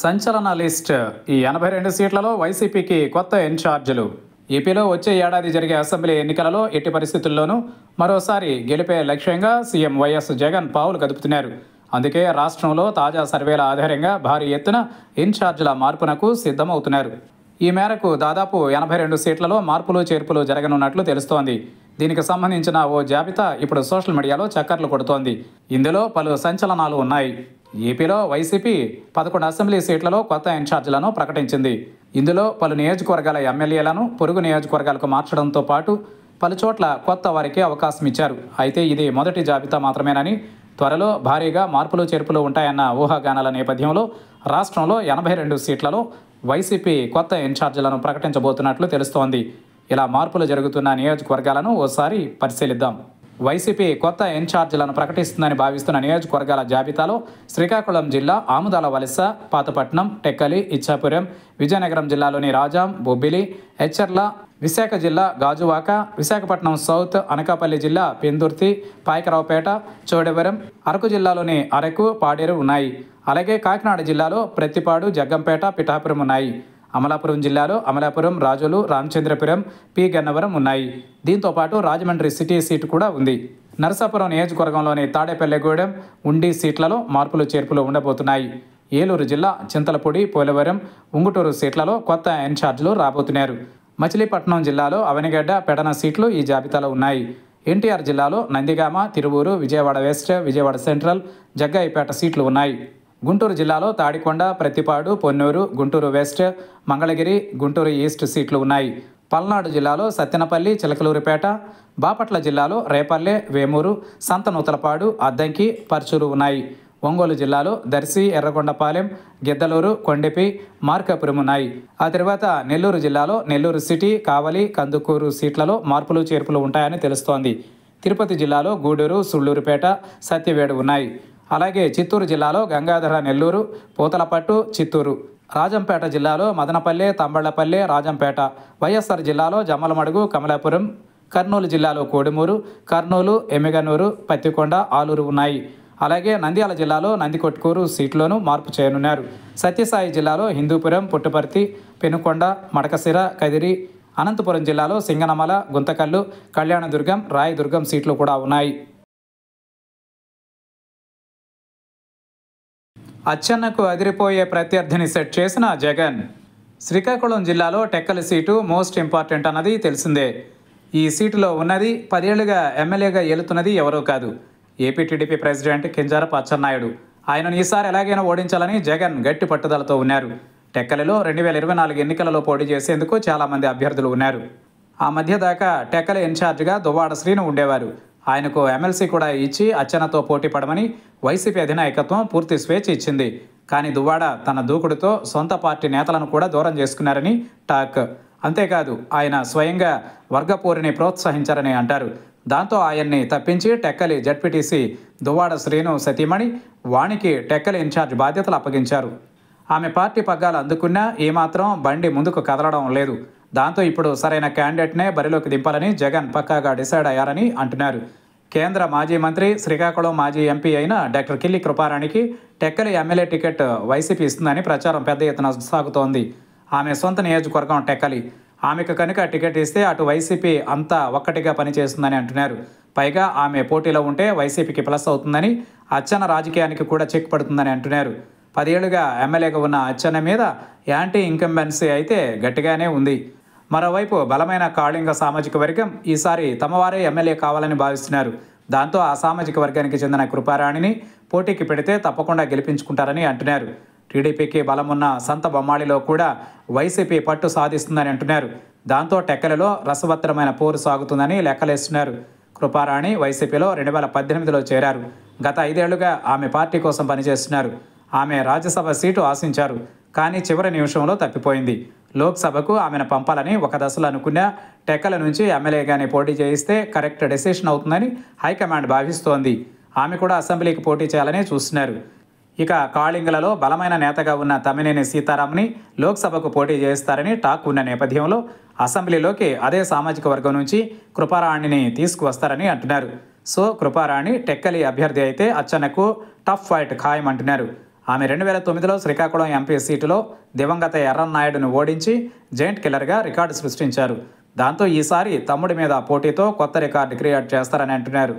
సంచలన లిస్ట్ ఈ ఎనభై రెండు సీట్లలో వైసీపీకి కొత్త ఇన్ఛార్జీలు ఏపీలో వచ్చే ఏడాది జరిగే అసెంబ్లీ ఎన్నికలలో ఎట్టి పరిస్థితుల్లోనూ మరోసారి గెలిపే లక్ష్యంగా సీఎం వైఎస్ జగన్ పావులు కదుపుతున్నారు అందుకే రాష్ట్రంలో తాజా సర్వేల ఆధారంగా భారీ ఎత్తున ఇన్ఛార్జీల మార్పునకు సిద్ధమవుతున్నారు ఈ మేరకు దాదాపు ఎనభై రెండు సీట్లలో మార్పులు చేర్పులు జరగనున్నట్లు తెలుస్తోంది దీనికి సంబంధించిన ఓ జాబితా ఇప్పుడు సోషల్ మీడియాలో చక్కర్లు కొడుతోంది ఇందులో పలు సంచలనాలు ఉన్నాయి ఏపీలో వైసీపీ పదకొండు అసెంబ్లీ సీట్లలో కొత్త ఇన్ఛార్జీలను ప్రకటించింది ఇందులో పలు నియోజకవర్గాల ఎమ్మెల్యేలను పొరుగు నియోజకవర్గాలకు మార్చడంతో పాటు పలుచోట్ల కొత్త వారికి అవకాశం ఇచ్చారు అయితే ఇది మొదటి జాబితా మాత్రమేనని త్వరలో భారీగా మార్పులు చేర్పులు ఉంటాయన్న ఊహాగానాల నేపథ్యంలో రాష్ట్రంలో ఎనభై రెండు సీట్లలో వైసీపీ కొత్త ఇన్ఛార్జీలను ప్రకటించబోతున్నట్లు తెలుస్తోంది ఇలా మార్పులు జరుగుతున్న నియోజకవర్గాలను ఓసారి పరిశీలిద్దాం వైసీపీ కొత్త ఇన్ఛార్జీలను ప్రకటిస్తుందని భావిస్తున్న నియోజకవర్గాల జాబితాలో శ్రీకాకుళం జిల్లా ఆముదాల వలస పాతపట్నం టెక్కలి ఇచ్చాపురం విజయనగరం జిల్లాలోని రాజాం బొబ్బిలి హెచ్చర్ల విశాఖ జిల్లా గాజువాక విశాఖపట్నం సౌత్ అనకాపల్లి జిల్లా పెందుర్తి పాయకరావుపేట చోడవరం అరకు జిల్లాలోని అరకు పాడేరు ఉన్నాయి అలాగే కాకినాడ జిల్లాలో ప్రత్తిపాడు జగ్గంపేట పిఠాపురం ఉన్నాయి అమలాపురం జిల్లాలో అమలాపురం రాజోలు రామచంద్రపురం పి గన్నవరం ఉన్నాయి దీంతో పాటు రాజమండ్రి సిటీ సీటు కూడా ఉంది నరసాపురం నియోజకవర్గంలోని తాడేపల్లెగూడెం ఉండి సీట్లలో మార్పులు చేర్పులు ఉండబోతున్నాయి ఏలూరు జిల్లా చింతలపూడి పోలవరం ఉంగుటూరు సీట్లలో కొత్త ఇన్ఛార్జీలు రాబోతున్నారు మచిలీపట్నం జిల్లాలో అవనిగడ్డ పెడన సీట్లు ఈ జాబితాలో ఉన్నాయి ఎన్టీఆర్ జిల్లాలో నందిగామ తిరువూరు విజయవాడ వెస్ట్ విజయవాడ సెంట్రల్ జగ్గాయిపేట సీట్లు ఉన్నాయి గుంటూరు జిల్లాలో తాడికొండ ప్రతిపాడు పొన్నూరు గుంటూరు వెస్ట్ మంగళగిరి గుంటూరు ఈస్ట్ సీట్లు ఉన్నాయి పల్నాడు జిల్లాలో సత్తెనపల్లి చిలకలూరిపేట బాపట్ల జిల్లాలో రేపల్లె వేమూరు సంతనూతలపాడు అద్దంకి పర్చూరు ఉన్నాయి ఒంగోలు జిల్లాలో దర్శి ఎర్రగొండపాలెం గిద్దలూరు కొండెపి మార్కాపురం ఉన్నాయి ఆ తర్వాత నెల్లూరు జిల్లాలో నెల్లూరు సిటీ కావలి కందుకూరు సీట్లలో మార్పులు చేర్పులు ఉంటాయని తెలుస్తోంది తిరుపతి జిల్లాలో గూడూరు సుళ్ళూరుపేట సత్యవేడు ఉన్నాయి అలాగే చిత్తూరు జిల్లాలో గంగాధర నెల్లూరు పూతలపట్టు చిత్తూరు రాజంపేట జిల్లాలో మదనపల్లె తంబళ్లపల్లె రాజంపేట వైఎస్ఆర్ జిల్లాలో జమ్మలమడుగు కమలాపురం కర్నూలు జిల్లాలో కోడుమూరు కర్నూలు ఎమ్మిగనూరు పత్తికొండ ఆలూరు ఉన్నాయి అలాగే నంద్యాల జిల్లాలో నందికొట్కూరు సీట్లోనూ మార్పు చేయనున్నారు సత్యసాయి జిల్లాలో హిందూపురం పుట్టుపర్తి పెనుకొండ మడకసిర కదిరి అనంతపురం జిల్లాలో సింగనమల గుంతకల్లు కళ్యాణదుర్గం రాయదుర్గం సీట్లు కూడా ఉన్నాయి అచ్చన్నకు అదిరిపోయే ప్రత్యర్థిని సెట్ చేసిన జగన్ శ్రీకాకుళం జిల్లాలో టెక్కల సీటు మోస్ట్ ఇంపార్టెంట్ అన్నది తెలిసిందే ఈ సీటులో ఉన్నది పదేళ్లుగా ఎమ్మెల్యేగా ఎలుతున్నది ఎవరూ కాదు AP TDP president Kinjarapu Atchannaidu ఆయనను ఈసారి ఎలాగైనా ఓడించాలని జగన్ గట్టి పట్టుదలతో ఉన్నారు టెక్కలిలో రెండు వేల ఇరవై నాలుగు ఎన్నికలలో పోటీ చేసేందుకు చాలామంది అభ్యర్థులు ఉన్నారు ఆ మధ్య దాకా టెక్కల ఇన్ఛార్జిగా దువ్వాడ శ్రీను ఉండేవారు ఆయనకు ఎమ్మెల్సీ కూడా ఇచ్చి అచ్చెన్నతో పోటీ పడమని వైసీపీ అధినాయకత్వం పూర్తి స్వేచ్ఛ ఇచ్చింది కానీ దువ్వాడ తన దూకుడుతో సొంత పార్టీ నేతలను కూడా దూరం చేసుకున్నారని టాక్ అంతేకాదు ఆయన స్వయంగా వర్గపూరిని ప్రోత్సహించారని అంటారు దాంతో ఆయన్ని తప్పించి టెక్కలి జడ్పీటీసీ దువ్వాడ శ్రీను సతీమణి వాణికి టెక్కలి ఇన్ఛార్జ్ బాధ్యతలు అప్పగించారు ఆమె పార్టీ పగ్గాలు అందుకున్నా ఏమాత్రం బండి ముందుకు కదలడం లేదు దాంతో ఇప్పుడు సరైన క్యాండిడేట్నే బరిలోకి దింపాలని జగన్ పక్కాగా డిసైడ్ అయ్యారని అంటున్నారు కేంద్ర మాజీ మంత్రి శ్రీకాకుళం మాజీ ఎంపీ అయిన డాక్టర్ కిల్లి కృపారాణికి టెక్కలి ఎమ్మెల్యే టికెట్ వైసీపీ ఇస్తుందని ప్రచారం పెద్ద ఎత్తున సాగుతోంది ఆమె సొంత నియోజకవర్గం టెక్కలి ఆమెకు కనుక టికెట్ ఇస్తే అటు వైసీపీ అంతా ఒక్కటిగా పనిచేస్తుందని అంటున్నారు పైగా ఆమె పోటీలో ఉంటే వైసీపీకి ప్లస్ అవుతుందని అచ్చన రాజకీయానికి కూడా చెక్ పడుతుందని అంటున్నారు పదేళ్లుగా ఎమ్మెల్యేగా ఉన్న అచ్చన మీద యాంటీ ఇంకంబెన్సీ అయితే గట్టిగానే ఉంది మరోవైపు బలమైన కాళింగ సామాజిక వర్గం ఈసారి తమవారే ఎమ్మెల్యే కావాలని భావిస్తున్నారు దాంతో ఆ సామాజిక వర్గానికి చెందిన కృపారాణిని పోటీకి పెడితే తప్పకుండా గెలిపించుకుంటారని అంటున్నారు టీడీపీకి బలమున్న సంత బొమ్మాళిలో కూడా వైసీపీ పట్టు సాధిస్తుందని అంటున్నారు దాంతో టెక్కలలో రసవత్తరమైన పోరు సాగుతుందని లెక్కలేస్తున్నారు కృపారాణి వైసీపీలో రెండు వేల పద్దెనిమిదిలో చేరారు గత ఐదేళ్లుగా ఆమె పార్టీ కోసం పనిచేస్తున్నారు ఆమె రాజ్యసభ సీటు ఆశించారు కానీ చివరి నిమిషంలో తప్పిపోయింది లోక్సభకు ఆమెను పంపాలని ఒక దశలో అనుకున్న టెక్కల నుంచి ఎమ్మెల్యేగానే పోటీ చేయిస్తే కరెక్ట్ డెసిషన్ అవుతుందని హైకమాండ్ భావిస్తోంది ఆమె కూడా అసెంబ్లీకి పోటీ చేయాలని చూస్తున్నారు ఇక కాళింగులలో బలమైన నేతగా ఉన్న తమ్మినేని సీతారాంని లోక్సభకు పోటీ చేయిస్తారని టాక్ ఉన్న నేపథ్యంలో అసెంబ్లీలోకి అదే సామాజిక వర్గం నుంచి కృపారాణిని తీసుకువస్తారని అంటున్నారు సో కృపారాణి టెక్కలి అభ్యర్థి అయితే అచ్చనకు టఫ్ ఫైట్ ఖాయం అంటున్నారు ఆమె రెండు వేల తొమ్మిదిలో శ్రీకాకుళం ఎంపీ సీటులో దివంగత ఎర్రన్నాయుడును ఓడించి జైంట్ కిల్లర్గా రికార్డు సృష్టించారు దాంతో ఈసారి తమ్ముడి మీద పోటీతో కొత్త రికార్డు క్రియేట్ చేస్తారని అంటున్నారు